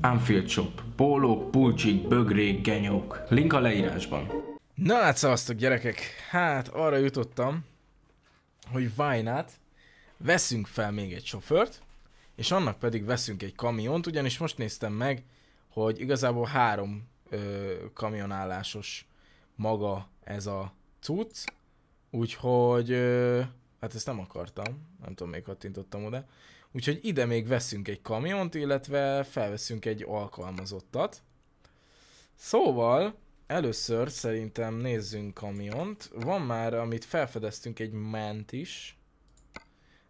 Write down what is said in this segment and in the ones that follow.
Anfield Shop. Pólók, pulcsik, bögrék, genyók. Link a leírásban. Na hát szavaztok gyerekek, hát arra jutottam, hogy Vájnát veszünk fel még egy sofőrt, és annak pedig veszünk egy kamiont, ugyanis most néztem meg, hogy igazából három ö, kamionállásos maga ez a cucc, úgyhogy ö, hát ezt nem akartam, nem tudom, még kattintottam oda, Úgyhogy ide még veszünk egy kamiont, illetve felveszünk egy alkalmazottat. Szóval, először szerintem nézzünk kamiont. Van már, amit felfedeztünk, egy ment is.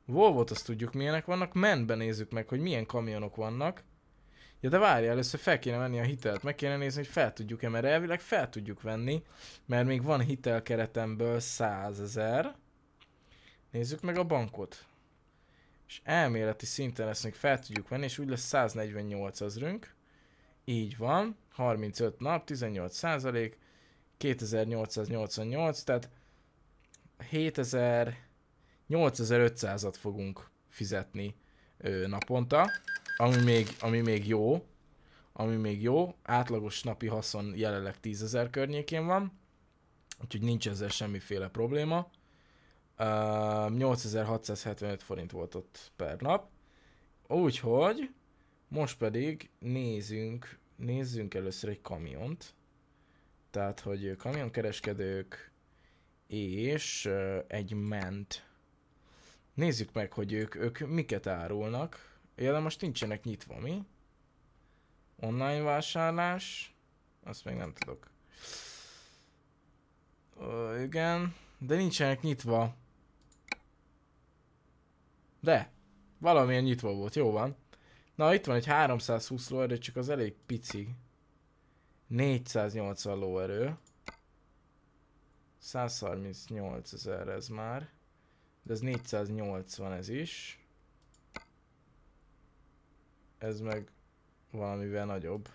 Volvo-t azt tudjuk milyenek vannak, mentben nézzük meg, hogy milyen kamionok vannak. Ja, de várj, először fel kéne venni a hitelt, meg kéne nézni, hogy fel tudjuk-e, mert elvileg fel tudjuk venni, mert még van hitelkeretemből 100 ezer. Nézzük meg a bankot és elméleti szinten ezt még fel tudjuk venni, és úgy lesz 148 ezrünk. Így van, 35 nap, 18 százalék, 2888, tehát 7000, 8500-at fogunk fizetni ö, naponta, ami még, ami még jó, ami még jó, átlagos napi haszon jelenleg 10.000 környékén van, úgyhogy nincs ezzel semmiféle probléma. 8675 forint volt ott per nap. Úgyhogy most pedig nézzünk, nézzünk először egy kamiont. Tehát, hogy kamionkereskedők és egy ment. Nézzük meg, hogy ők, ők miket árulnak. Ja, de most nincsenek nyitva, mi? Online vásárlás? Azt még nem tudok. Ö, igen, de nincsenek nyitva. De, valamilyen nyitva volt, jó van. Na, itt van egy 320 lóerő, csak az elég pici. 480 lóerő. 138 ezer ez már. De ez 480 ez is. Ez meg valamivel nagyobb.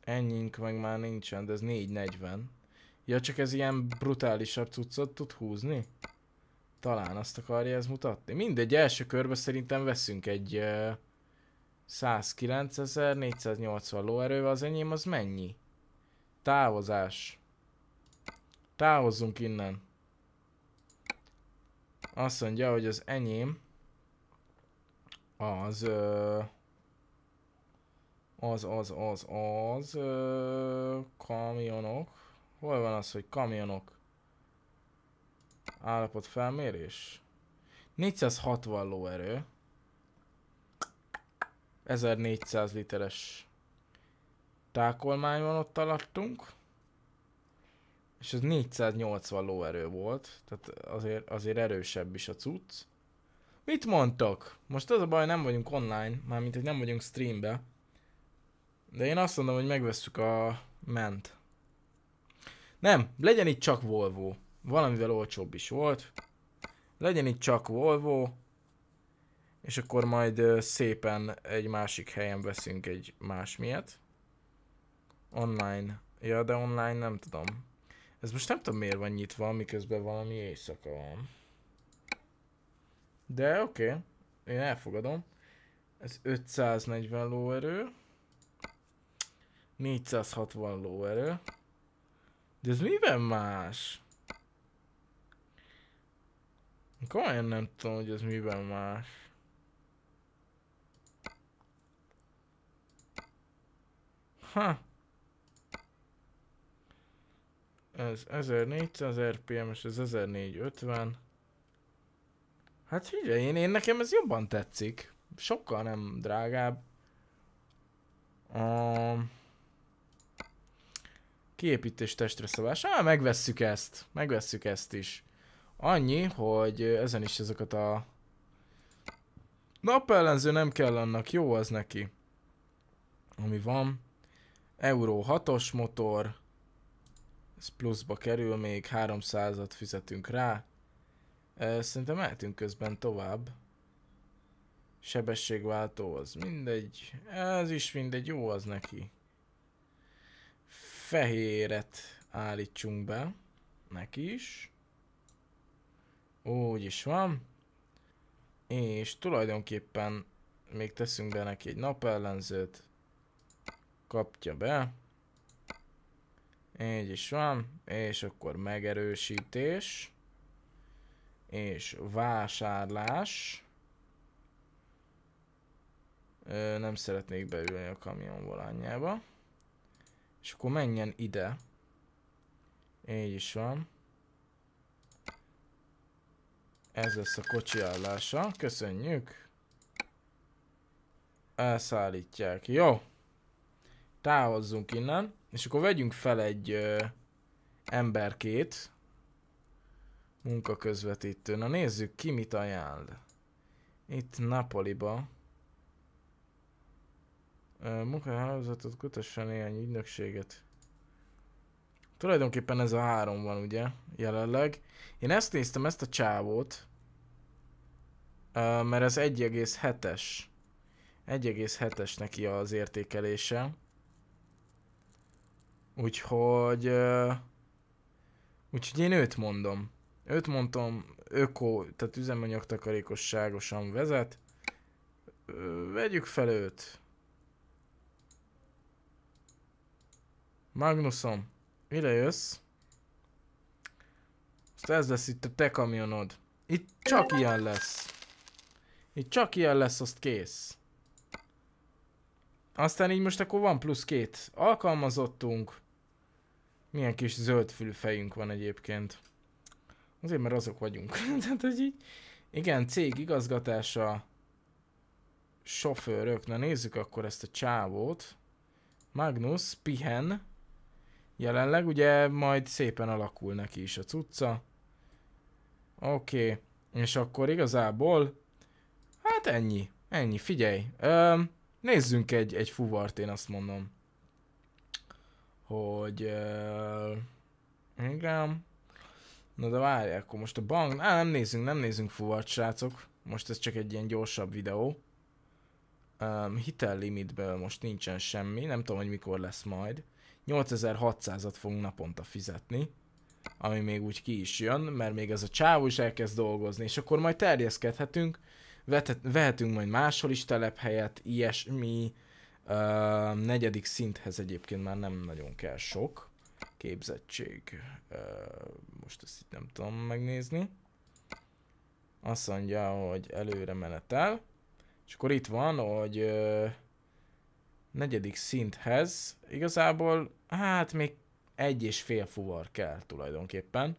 Ennyink meg már nincsen, de ez 440. Ja, csak ez ilyen brutálisabb cuccot tud húzni? Talán azt akarja ez mutatni. Mindegy, első körbe szerintem veszünk egy uh, 109.480 lóerővel, az enyém az mennyi? Távozás. Távozzunk innen. Azt mondja, hogy az enyém az uh, az az az az, az uh, kamionok Hol van az, hogy kamionok? Állapot felmérés? 460 lóerő. 1400 literes tákolmány van ott alattunk. És ez 480 lóerő volt, tehát azért, azért erősebb is a cucc. Mit mondtak? Most az a baj, nem vagyunk online, mármint hogy nem vagyunk streambe. De én azt mondom, hogy megveszük a ment. Nem, legyen itt csak Volvo. Valamivel olcsóbb is volt. Legyen itt csak Volvo. És akkor majd szépen egy másik helyen veszünk egy miatt. Online. Ja, de online nem tudom. Ez most nem tudom miért van nyitva, miközben valami éjszaka van. De oké. Okay. Én elfogadom. Ez 540 lóerő. 460 lóerő. De ez miben más? Komolyan nem tudom, hogy ez miben más. Ha. Ez 1400 RPM, és ez 1450. Hát figyelj, én, én nekem ez jobban tetszik. Sokkal nem drágább. Um, Kiépítés testre szabás. Á, ah, megvesszük ezt. Megvesszük ezt is. Annyi, hogy ezen is ezeket a... Napellenző nem kell annak, jó az neki. Ami van. Euró 6-os motor. Ez pluszba kerül, még 300-at fizetünk rá. Szerintem mehetünk közben tovább. Sebességváltó az mindegy. Ez is mindegy, jó az neki fehéret állítsunk be neki is. Úgy is van. És tulajdonképpen még teszünk be neki egy napellenzőt. Kapja be. Így is van. És akkor megerősítés. És vásárlás. Ö, nem szeretnék beülni a kamion volánjába. És akkor menjen ide. Így is van. Ez lesz a kocsi állása. Köszönjük. Elszállítják. Jó. Távozzunk innen. És akkor vegyünk fel egy ö, emberkét. Munkaközvetítő. Na nézzük ki mit ajánl. Itt Napoliba munkahelyzetet kötessen néhány ügynökséget. Tulajdonképpen ez a három van ugye, jelenleg. Én ezt néztem, ezt a csávót. Mert ez 1,7-es. 1,7-es neki az értékelése. Úgyhogy... Úgyhogy én őt mondom. Őt mondtam, öko, tehát üzemanyag takarékosságosan vezet. Vegyük fel őt. Magnusom, ide jössz. Most ez lesz itt a te kamionod. Itt csak ilyen lesz. Itt csak ilyen lesz, azt kész. Aztán így most akkor van plusz két alkalmazottunk. Milyen kis zöldfülű fejünk van egyébként. Azért, mert azok vagyunk. Tehát, hogy így... Igen, cég igazgatása, sofőrök. Na nézzük akkor ezt a csávót. Magnus, pihen jelenleg, ugye majd szépen alakul neki is a cucca. Oké, okay. és akkor igazából, hát ennyi, ennyi, figyelj. Ö, nézzünk egy, egy fuvart, én azt mondom. Hogy, ö, igen, na de várj, akkor most a bank, á, nem nézzünk, nem nézzünk fuvart, srácok. Most ez csak egy ilyen gyorsabb videó. Um, hitel limitből most nincsen semmi, nem tudom, hogy mikor lesz majd. 8600-at fogunk naponta fizetni, ami még úgy ki is jön, mert még ez a csávó is elkezd dolgozni, és akkor majd terjeszkedhetünk, vetet, vehetünk majd máshol is telephelyet, ilyesmi. Uh, negyedik szinthez egyébként már nem nagyon kell sok képzettség. Uh, most ezt itt nem tudom megnézni. Azt mondja, hogy előre menetel. És akkor itt van, hogy... Uh, negyedik szinthez igazából, hát még egy és fél fuvar kell tulajdonképpen.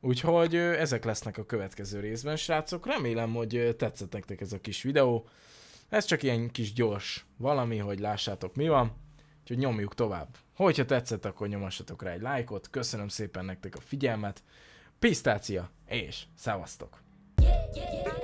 Úgyhogy ezek lesznek a következő részben, srácok. Remélem, hogy tetszett nektek ez a kis videó. Ez csak ilyen kis gyors valami, hogy lássátok mi van. Úgyhogy nyomjuk tovább. Hogyha tetszett, akkor nyomassatok rá egy lájkot. Köszönöm szépen nektek a figyelmet. Pisztácia és szevasztok! Yeah, yeah, yeah.